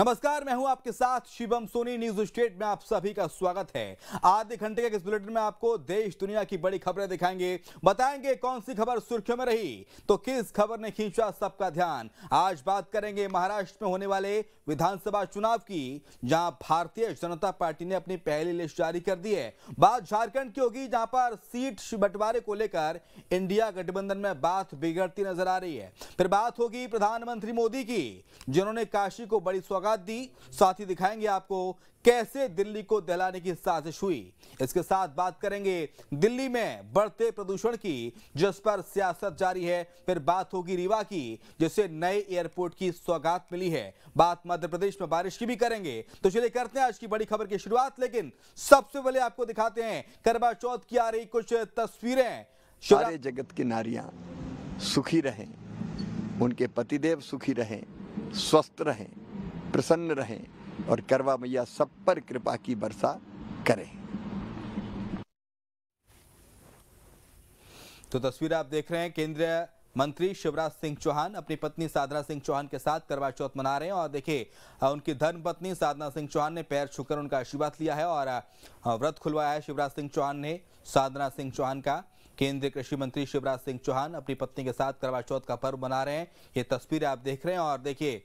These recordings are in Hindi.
नमस्कार मैं हूं आपके साथ शिवम सोनी न्यूज स्टेट में आप सभी का स्वागत है आधे घंटे के इस बुलेटिन में आपको देश दुनिया की बड़ी खबरें दिखाएंगे बताएंगे कौन सी खबर सुर्खियों में रही तो किस खबर ने खींचा सबका ध्यान आज बात करेंगे महाराष्ट्र में होने वाले विधानसभा चुनाव की जहां भारतीय जनता पार्टी ने अपनी पहली लिस्ट जारी कर दी है बात झारखंड की होगी जहां पर सीट बंटवारे को लेकर इंडिया गठबंधन में बात बिगड़ती नजर आ रही है फिर बात होगी प्रधानमंत्री मोदी की जिन्होंने काशी को बड़ी स्वागत सौगात दी साथ ही दिखाएंगे आपको कैसे दिल्ली को दहलाने की साजिश हुई इसके साथ बात करेंगे दिल्ली में बढ़ते प्रदूषण की जिस पर सियासत जारी है फिर बात होगी रीवा की जिसे नए एयरपोर्ट की सौगात मिली है बात मध्य प्रदेश में बारिश की भी करेंगे तो चलिए करते हैं आज की बड़ी खबर की शुरुआत लेकिन सबसे पहले आपको दिखाते हैं करवा चौथ की आ रही कुछ तस्वीरें सारे जगत की नारियां सुखी रहें उनके पतिदेव सुखी रहें स्वस्थ रहें प्रसन्न रहें और करवा मैया सब पर कृपा की वर्षा करें तो तस्वीर आप देख रहे हैं केंद्रीय मंत्री शिवराज सिंह चौहान अपनी पत्नी साधना सिंह चौहान के साथ करवा चौथ मना रहे हैं और देखिए उनकी धर्म पत्नी साधना सिंह चौहान ने पैर छूकर उनका आशीर्वाद लिया है और व्रत खुलवाया है शिवराज सिंह चौहान ने साधना सिंह चौहान का केंद्रीय कृषि मंत्री शिवराज सिंह चौहान अपनी पत्नी के साथ करवा चौथ का पर्व मना रहे हैं ये तस्वीरें आप देख रहे हैं और देखिए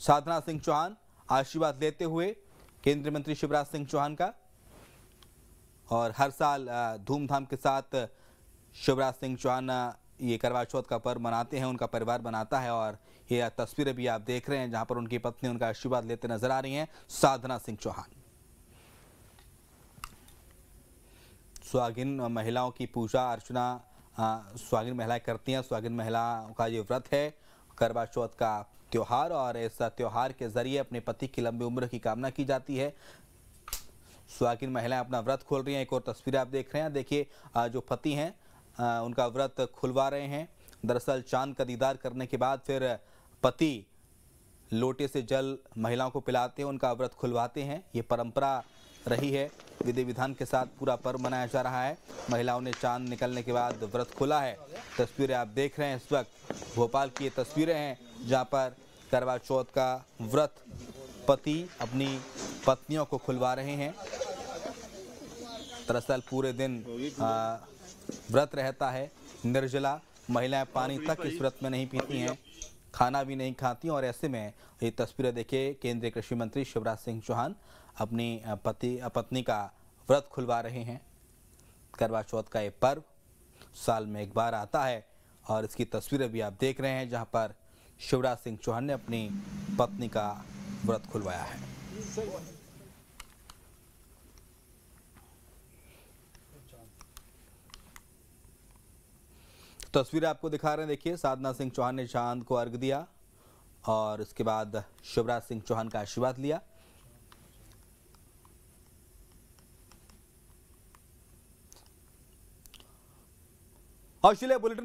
साधना सिंह चौहान आशीर्वाद लेते हुए केंद्रीय मंत्री शिवराज सिंह चौहान का और हर साल धूमधाम के साथ शिवराज सिंह चौहान ये करवा चौथ का पर्व मनाते हैं उनका परिवार मनाता है और ये तस्वीरें भी आप देख रहे हैं जहां पर उनकी पत्नी उनका आशीर्वाद लेते नजर आ रही हैं साधना सिंह चौहान स्वागिन महिलाओं की पूजा अर्चना स्वागिन महिलाएं करती हैं स्वागिन महिलाओं का ये व्रत है करवा चौथ का त्यौहार और इस त्यौहार के जरिए अपने पति की लंबी उम्र की कामना की जाती है सुहागिन महिलाएं अपना व्रत खोल रही हैं एक और तस्वीर आप देख रहे हैं देखिए जो पति हैं उनका व्रत खुलवा रहे हैं दरअसल चांद का दीदार करने के बाद फिर पति लोटे से जल महिलाओं को पिलाते हैं उनका व्रत खुलवाते हैं ये परंपरा रही है विधि विधान के साथ पूरा पर्व मनाया जा रहा है महिलाओं ने चांद निकलने के बाद व्रत खोला है तस्वीरें आप देख रहे हैं इस वक्त भोपाल की ये तस्वीरें हैं जहाँ पर करवा चौथ का व्रत पति अपनी पत्नियों को खुलवा रहे हैं दरअसल पूरे दिन आ, व्रत रहता है निर्जला महिलाएं पानी तक इस व्रत में नहीं पीती हैं खाना भी नहीं खाती और ऐसे में ये तस्वीरें देखे केंद्रीय कृषि मंत्री शिवराज सिंह चौहान अपनी पति पत्नी का व्रत खुलवा रहे हैं करवा चौथ का ये पर्व साल में एक बार आता है और इसकी तस्वीरें भी आप देख रहे हैं जहां पर शिवराज सिंह चौहान ने अपनी पत्नी का व्रत खुलवाया है तस्वीर आपको दिखा रहे हैं देखिए साधना सिंह चौहान ने चांद को अर्घ दिया और इसके बाद शिवराज सिंह चौहान का आशीर्वाद लिया और बुलेटिन